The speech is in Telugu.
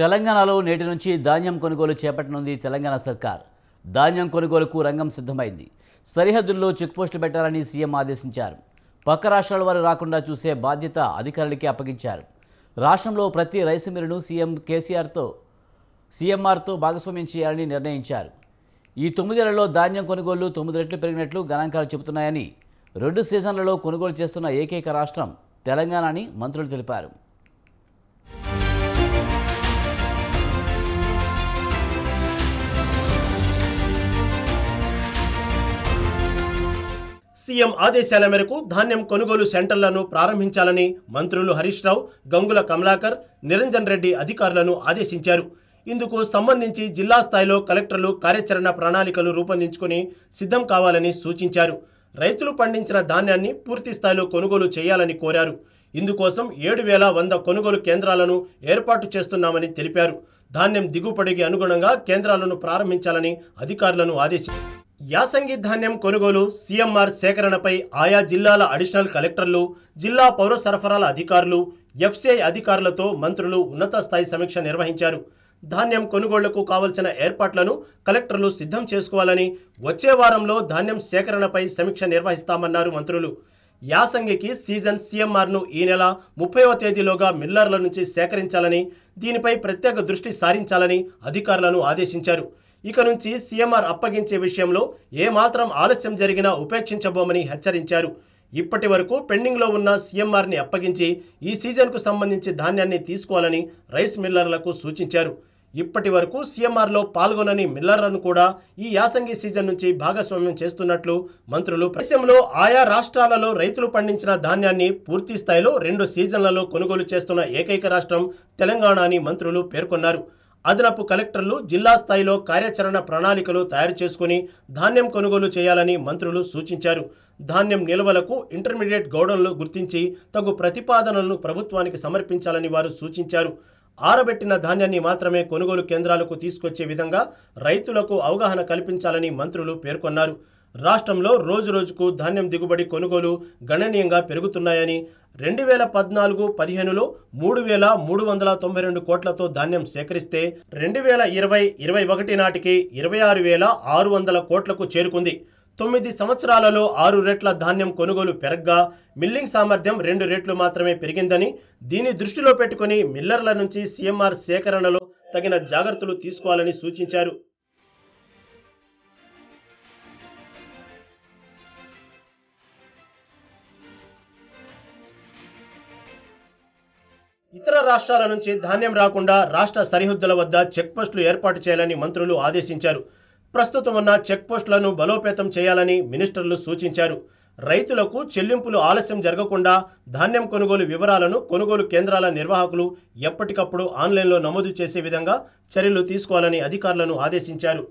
తెలంగాణలో నేటి నుంచి ధాన్యం కొనుగోలు చేపట్టనుంది తెలంగాణ సర్కార్ ధాన్యం కొనుగోలుకు రంగం సిద్ధమైంది సరిహద్దుల్లో చెక్ పోస్టులు పెట్టాలని సీఎం ఆదేశించారు పక్క రాష్ట్రాల వారు రాకుండా చూసే బాధ్యత అధికారులకే అప్పగించారు రాష్ట్రంలో ప్రతి రైసు మిల్లును సీఎం కేసీఆర్తో సీఎంఆర్తో భాగస్వామ్యం చేయాలని నిర్ణయించారు ఈ తొమ్మిదేళ్లలో ధాన్యం కొనుగోళ్లు తొమ్మిది రెట్లు పెరిగినట్లు గణాంకాలు చెబుతున్నాయని రెండు సీజన్లలో కొనుగోలు చేస్తున్న ఏకైక రాష్ట్రం తెలంగాణ అని మంత్రులు తెలిపారు సీఎం ఆదేశాల మేరకు ధాన్యం కొనుగోలు సెంటర్లను ప్రారంభించాలని మంత్రులు హరీష్ రావు గంగుల కమలాకర్ నిరంజన్ రెడ్డి అధికారులను ఆదేశించారు ఇందుకు సంబంధించి జిల్లా స్థాయిలో కలెక్టర్లు కార్యాచరణ ప్రణాళికలు రూపొందించుకుని సిద్ధం కావాలని సూచించారు రైతులు పండించిన ధాన్యాన్ని పూర్తి స్థాయిలో కొనుగోలు చేయాలని కోరారు ఇందుకోసం ఏడు వేల వంద కొనుగోలు కేంద్రాలను ఏర్పాటు చేస్తున్నామని తెలిపారు ధాన్యం దిగుబడికి అనుగుణంగా కేంద్రాలను ప్రారంభించాలని అధికారులను ఆదేశించారు యాసంగి ధాన్యం కొనుగోలు సీఎంఆర్ సేకరణపై ఆయా జిల్లాల అడిషనల్ కలెక్టర్లు జిల్లా పౌర సరఫరాల అధికారులు ఎఫ్సిఐ అధికారులతో మంత్రులు ఉన్నత స్థాయి సమీక్ష నిర్వహించారు ధాన్యం కొనుగోళ్లకు కావలసిన ఏర్పాట్లను కలెక్టర్లు సిద్ధం చేసుకోవాలని వచ్చే వారంలో ధాన్యం సేకరణపై సమీక్ష నిర్వహిస్తామన్నారు మంత్రులు యాసంగికి సీజన్ సీఎంఆర్ను ఈ నెల ముప్పైవ తేదీలోగా మిల్లర్ల నుంచి సేకరించాలని దీనిపై ప్రత్యేక దృష్టి సారించాలని అధికారులను ఆదేశించారు ఇక నుంచి సీఎంఆర్ అప్పగించే విషయంలో ఏమాత్రం ఆలస్యం జరిగినా ఉపేక్షించబోమని హెచ్చరించారు ఇప్పటి వరకు పెండింగ్లో ఉన్న సీఎంఆర్ని అప్పగించి ఈ సీజన్కు సంబంధించి ధాన్యాన్ని తీసుకోవాలని రైస్ మిల్లర్లకు సూచించారు ఇప్పటి వరకు సీఎంఆర్లో పాల్గొనని మిల్లర్లను కూడా ఈ యాసంగి సీజన్ నుంచి భాగస్వామ్యం చేస్తున్నట్లు మంత్రులు దేశంలో ఆయా రాష్ట్రాలలో రైతులు పండించిన ధాన్యాన్ని పూర్తి స్థాయిలో రెండు సీజన్లలో కొనుగోలు చేస్తున్న ఏకైక రాష్ట్రం తెలంగాణ అని మంత్రులు పేర్కొన్నారు అదనపు కలెక్టర్లు జిల్లా స్థాయిలో కార్యాచరణ ప్రణాళికలు తయారు చేసుకుని ధాన్యం కొనుగోలు చేయాలని మంత్రులు సూచించారు ధాన్యం నిల్వలకు ఇంటర్మీడియట్ గౌడంలు గుర్తించి తగు ప్రతిపాదనలను ప్రభుత్వానికి సమర్పించాలని వారు సూచించారు ఆరబెట్టిన ధాన్యాన్ని మాత్రమే కొనుగోలు కేంద్రాలకు తీసుకొచ్చే విధంగా రైతులకు అవగాహన కల్పించాలని మంత్రులు పేర్కొన్నారు రాష్ట్రంలో రోజురోజుకు ధాన్యం దిగుబడి కొనుగోలు గణనీయంగా పెరుగుతున్నాయని రెండు వేల పద్నాలుగు పదిహేనులో మూడు వేల మూడు వందల తొంభై రెండు కోట్లతో ధాన్యం సేకరిస్తే రెండు వేల ఇరవై ఇరవై ఒకటి నాటికి ఇరవై ఆరు వేల ఆరు వందల కోట్లకు చేరుకుంది తొమ్మిది సంవత్సరాలలో ఆరు రెట్ల ధాన్యం కొనుగోలు పెరగ్గా మిల్లింగ్ సామర్థ్యం రెండు రెట్లు మాత్రమే పెరిగిందని దీన్ని దృష్టిలో పెట్టుకుని మిల్లర్ల నుంచి సీఎంఆర్ సేకరణలో తగిన జాగ్రత్తలు తీసుకోవాలని సూచించారు ఇతర రాష్ట్రాల నుంచి ధాన్యం రాకుండా రాష్ట్ర సరిహద్దుల వద్ద చెక్పోస్టులు ఏర్పాటు చేయాలని మంత్రులు ఆదేశించారు ప్రస్తుతం ఉన్న చెక్పోస్టులను బలోపేతం చేయాలని మినిస్టర్లు సూచించారు రైతులకు చెల్లింపులు ఆలస్యం జరగకుండా ధాన్యం కొనుగోలు వివరాలను కొనుగోలు కేంద్రాల నిర్వాహకులు ఎప్పటికప్పుడు ఆన్లైన్లో నమోదు చేసే విధంగా చర్యలు తీసుకోవాలని అధికారులను ఆదేశించారు